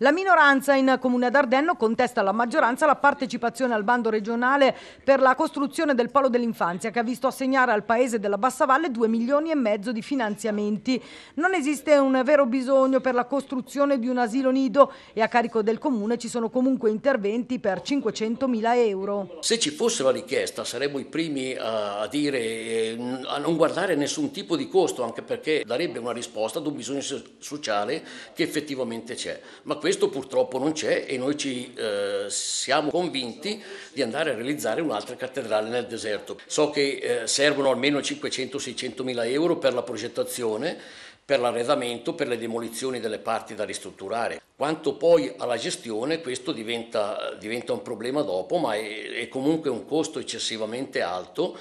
La minoranza in Comune d'Ardenno contesta alla maggioranza la partecipazione al bando regionale per la costruzione del polo dell'infanzia che ha visto assegnare al paese della Bassavalle 2 milioni e mezzo di finanziamenti. Non esiste un vero bisogno per la costruzione di un asilo nido e a carico del Comune ci sono comunque interventi per 500 mila euro. Se ci fosse la richiesta saremmo i primi eh, a dire eh, a non guardare nessun tipo di costo anche perché darebbe una risposta ad un bisogno sociale che effettivamente c'è. Ma questo purtroppo non c'è e noi ci eh, siamo convinti di andare a realizzare un'altra cattedrale nel deserto. So che eh, servono almeno 500-600 mila euro per la progettazione, per l'arredamento, per le demolizioni delle parti da ristrutturare. Quanto poi alla gestione, questo diventa, diventa un problema dopo, ma è, è comunque un costo eccessivamente alto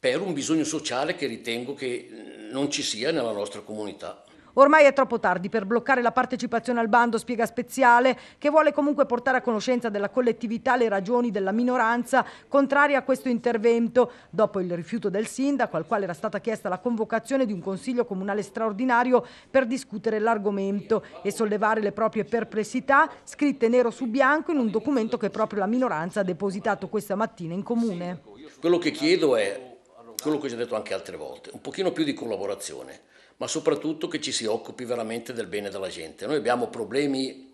per un bisogno sociale che ritengo che non ci sia nella nostra comunità. Ormai è troppo tardi per bloccare la partecipazione al bando, spiega Speziale, che vuole comunque portare a conoscenza della collettività le ragioni della minoranza contraria a questo intervento, dopo il rifiuto del sindaco al quale era stata chiesta la convocazione di un consiglio comunale straordinario per discutere l'argomento e sollevare le proprie perplessità scritte nero su bianco in un documento che proprio la minoranza ha depositato questa mattina in comune. Quello che chiedo è, quello che ho già detto anche altre volte, un pochino più di collaborazione ma soprattutto che ci si occupi veramente del bene della gente. Noi abbiamo problemi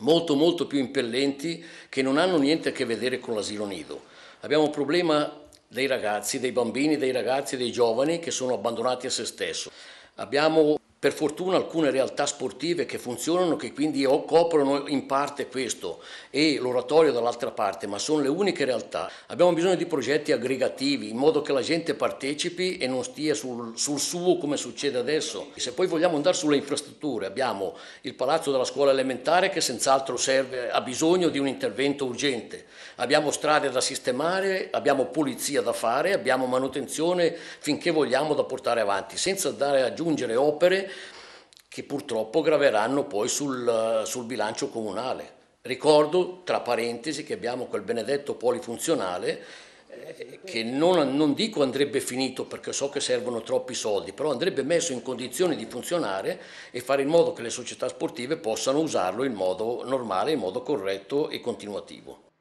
molto molto più impellenti che non hanno niente a che vedere con l'asilo nido. Abbiamo un problema dei ragazzi, dei bambini, dei ragazzi, dei giovani che sono abbandonati a se stesso. Abbiamo per fortuna alcune realtà sportive che funzionano, che quindi coprono in parte questo e l'oratorio dall'altra parte, ma sono le uniche realtà. Abbiamo bisogno di progetti aggregativi in modo che la gente partecipi e non stia sul, sul suo come succede adesso. E Se poi vogliamo andare sulle infrastrutture, abbiamo il palazzo della scuola elementare che senz'altro serve, ha bisogno di un intervento urgente, abbiamo strade da sistemare, abbiamo pulizia da fare, abbiamo manutenzione finché vogliamo da portare avanti, senza andare a aggiungere opere che purtroppo graveranno poi sul, eh, sul bilancio comunale. Ricordo, tra parentesi, che abbiamo quel benedetto polifunzionale eh, che non, non, dico andrebbe finito perché so che servono troppi soldi, però andrebbe messo in condizione di funzionare e fare in modo che le società sportive possano usarlo in modo normale, in modo corretto e continuativo.